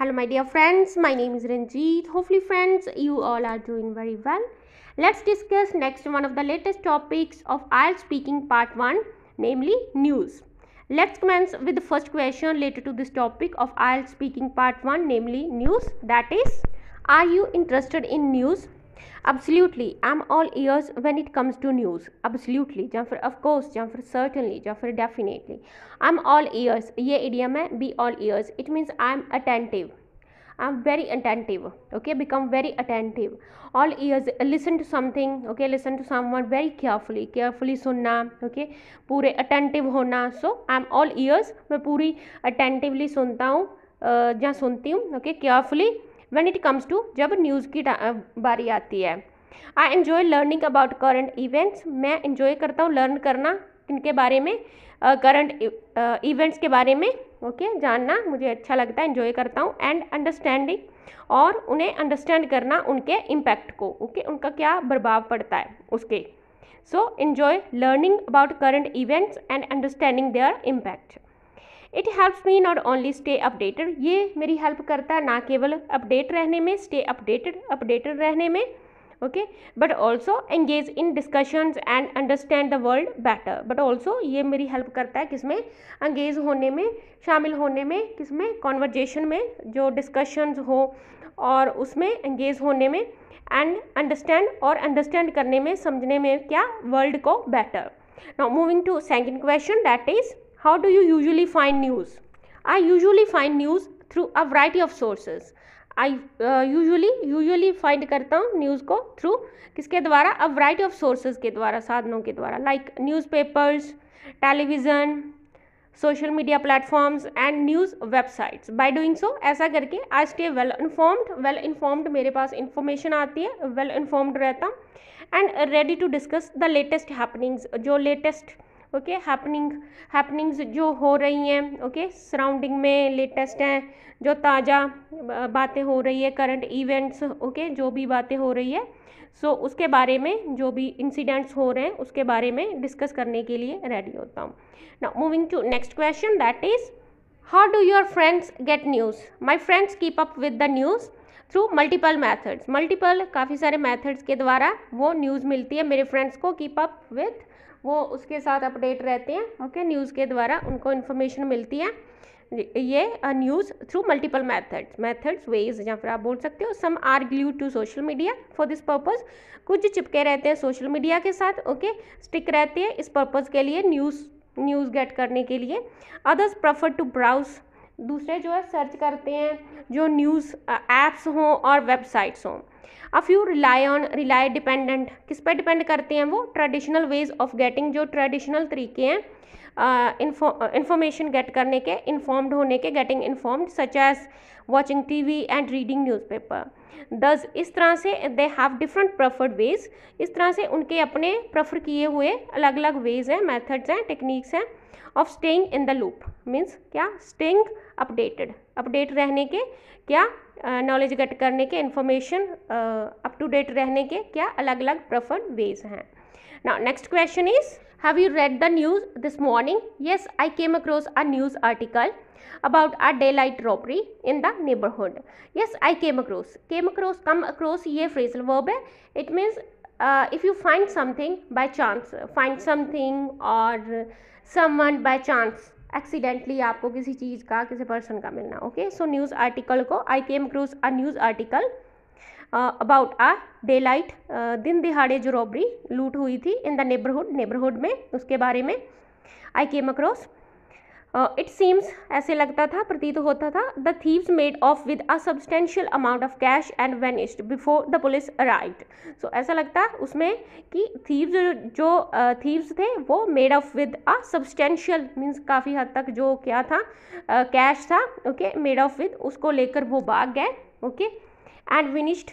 hello my dear friends my name is ranjit hopefully friends you all are doing very well let's discuss next one of the latest topics of IELTS speaking part 1 namely news let's commence with the first question related to this topic of IELTS speaking part 1 namely news that is are you interested in news absolutely i'm all ears when it comes to news absolutely या फिर of course या फिर certainly या फिर definitely i'm all ears ये idiom है be all ears it means i'm attentive I'm very attentive. Okay, become very attentive. All ears, listen to something. Okay, listen to someone very carefully. Carefully सुनना. Okay, पूरे attentive होना. So I'm all ears. मैं पूरी attentively सुनता हूँ uh, या सुनती हूँ. Okay, carefully when it comes to जब न्यूज़ की बारी आती है I enjoy learning about current events मैं इन्जॉय करता हूँ लर्न करना इनके बारे में करंट इवेंट्स e- के बारे में ओके okay, जानना मुझे अच्छा लगता है इन्जॉय करता हूँ एंड अंडरस्टैंडिंग और उन्हें अंडरस्टैंड करना उनके इम्पैक्ट को ओके okay? उनका क्या प्रभाव पड़ता है उसके so enjoy learning about current events and understanding their impact it helps me not only stay updated ये मेरी हेल्प करता है ना केवल अपडेट रहने में स्टे अपडेटेड अपडेटेड रहने में okay but also engage in discussions and understand the world better but also ये मेरी हेल्प करता है किसमें एंगेज होने में शामिल होने में किसमें कॉन्वर्जेसन में जो डिस्कशंस हो और उसमें एंगेज होने में एंड अंडरस्टैंड और अंडरस्टैंड करने में समझने में क्या वर्ल्ड को better now moving to second question that is how do you usually find news I usually find news through a variety of sources I usually usually find करता हूँ news को थ्रू किसके द्वारा अ वराइटी ऑफ सोर्सेज के द्वारा साधनों के द्वारा like newspapers television social media platforms and news websites by doing so ऐसा करके I stay well informed well informed मेरे पास इन्फॉर्मेशन आती है वेल इन्फॉर्म्ड रहता हूँ and ready to discuss the latest happenings जो लेटेस्ट ओके हैपनिंग हैपनिंग्स जो हो रही हैं ओके सराउंडिंग में लेटेस्ट हैं जो ताज़ा बातें हो रही है करंट इवेंट्स ओके जो भी बातें हो रही है सो so, उसके बारे में जो भी इंसिडेंट्स हो रहे हैं उसके बारे में डिस्कस करने के लिए रेडी होता हूँ ना moving to next question that is how do your friends get news my friends keep up with the news through multiple methods multiple काफ़ी सारे मैथड्स के द्वारा वो न्यूज़ मिलती है मेरे फ्रेंड्स को कीप अप विथ वो उसके साथ अपडेट रहते हैं ओके न्यूज़ के द्वारा उनको इन्फॉर्मेशन मिलती है ये news through multiple methods methods ways या फिर आप बोल सकते हो some are glue to social media for this purpose कुछ चिपके रहते हैं सोशल मीडिया के साथ ओके okay? स्टिक रहते हैं इस पर्पज़ के लिए न्यूज़ न्यूज़ गेट करने के लिए अदर्स प्रफर टू ब्राउज़ दूसरे जो है सर्च करते हैं जो न्यूज़ ऐप्स हों और वेबसाइट्स हों a few rely on rely dependent किस पर डिपेंड करते हैं वो ट्रेडिशनल वेज ऑफ गेटिंग जो ट्रेडिशनल तरीके हैं इंफॉर्मेशन uh, गेट करने के इन्फॉर्म्ड होने के getting informed such as watching T V and reading newspaper thus इस तरह से they have different preferred ways इस तरह से उनके अपने प्रेफर किए हुए अलग अलग वेज हैं मैथड्स हैं टेक्निक्स हैं of staying in the loop means क्या स्टेइंग अपडेटेड अपडेट रहने के क्या नॉलेज uh, गेट करने के इन्फॉर्मेशन अप टू डेट रहने के क्या अलग अलग प्रफर्ड वेज हैं ना next question is have you read the news this morning yes I came across a news article about a daylight robbery in the neighbourhood yes I came across came across come across ये phrasal verb है it means if you find something by chance find something और someone by chance accidentally आपको किसी चीज़ का किसी person का मिलना okay so news article को I came across a news article about a daylight दिन दिहाड़े जो रॉबरी लूट हुई थी इन द नेबरहुड नेबरहुड में उसके बारे में I came across it uh, seems ऐसे लगता था प्रतीत होता था the thieves made off with a substantial amount of cash and vanished before the police right so ऐसा लगता उसमें कि थीव्स जो थीव्स uh, थे वो made off with a substantial means काफ़ी हद तक जो क्या था कैश uh, था ओके मेड ऑफ विद उसको लेकर वो भाग गए ओके एंड विनिश्ड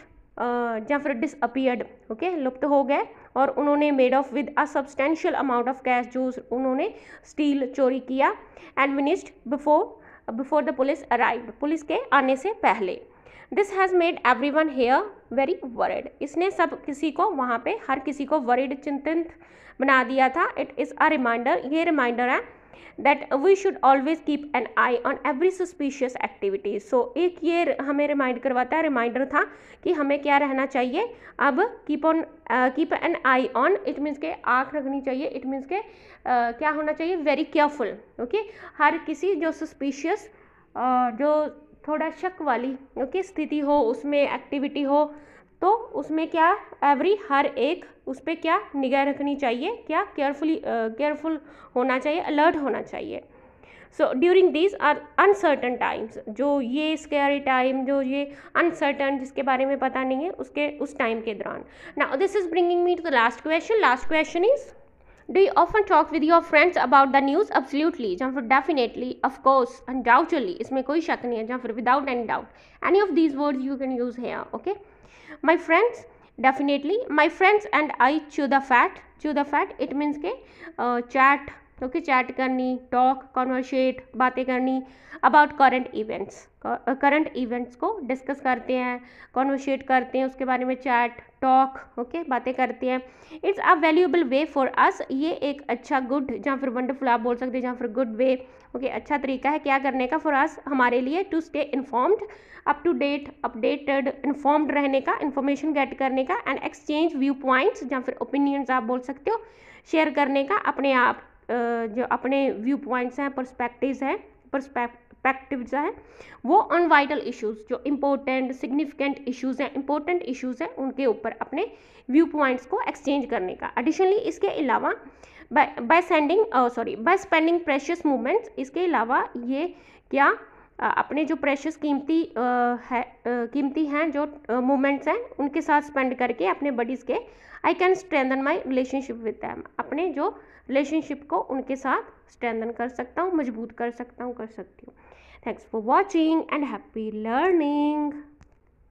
या फिर डिसअपियर्ड ओके लुप्त हो गए और उन्होंने made off with a substantial amount of cash जो उन्होंने स्टील चोरी किया and before before the police arrive police के आने से पहले this has made everyone here very worried इसने सब किसी को वहाँ पे हर किसी को वरिड चिंतित बना दिया था इट इज़ अ रिमाइंडर ये रिमाइंडर है that we should always keep an eye on every suspicious activities so एक ये हमें रिमाइंड करवाता है रिमाइंडर था कि हमें क्या रहना चाहिए अब keep on keep an eye on it means के आँख रखनी चाहिए इट मीन्स के uh, क्या होना चाहिए वेरी केयरफुल ओके हर किसी जो सस्पिशियस uh, जो थोड़ा शक वाली ओके okay, स्थिति हो उसमें एक्टिविटी हो तो उसमें क्या एवरी हर एक उस पर क्या निगाह रखनी चाहिए क्या केयरफुली केयरफुल होना चाहिए अलर्ट होना चाहिए so during this are uncertain times जो ये स्केरी टाइम जो ये अनसर्टन जिसके बारे में पता नहीं है उसके उस टाइम के दौरान ना this is bringing me to the last question last question is do you often talk with your friends about the news absolutely जहाँ फिर डेफिनेटली ऑफकोर्स course, इसमें कोई शक नहीं है जहाँ फिर any doubt any of these these you can use है okay Okay. my friends definitely my friends and i chew the fat chew the fat it means ke uh, chat okay chat करनी talk conversate बातें करनी about current events current events को discuss करते हैं conversate करते हैं उसके बारे में चैट टॉक ओके बातें करते हैं it's a valuable way for us ये एक अच्छा गुड जहाँ फिर वंडरफुल आप बोल सकते हैं जहाँ फिर गुड वे ओके अच्छा तरीका है क्या करने का फॉर अस हमारे लिए to stay informed up to date updated informed रहने का इन्फॉर्मेशन गेट करने का एंड एक्सचेंज व्यू पॉइंट्स या फिर ओपिनियंस आप बोल सकते हो शेयर करने का अपने आप जो अपने व्यू पॉइंट्स हैं परस्पेक्टिव्स हैं परस्पेक्टिव्स हैं वो ऑन वाइटल इश्यूज जो इम्पोर्टेंट सिग्निफिकेंट इश्यूज हैं इम्पोर्टेंट इश्यूज हैं उनके ऊपर अपने व्यू पॉइंट्स को एक्सचेंज करने का एडिशनली इसके अलावा by sending sorry by spending precious movements इसके अलावा ये क्या अपने जो प्रेशस कीमती है कीमती हैं जो मोमेंट्स हैं उनके साथ स्पेंड करके अपने बडीज़ के I can strengthen my relationship with them अपने जो रिलेशनशिप को उनके साथ स्ट्रेंदन कर सकता हूँ मजबूत कर सकता हूँ कर सकती हूँ thanks for watching and happy learning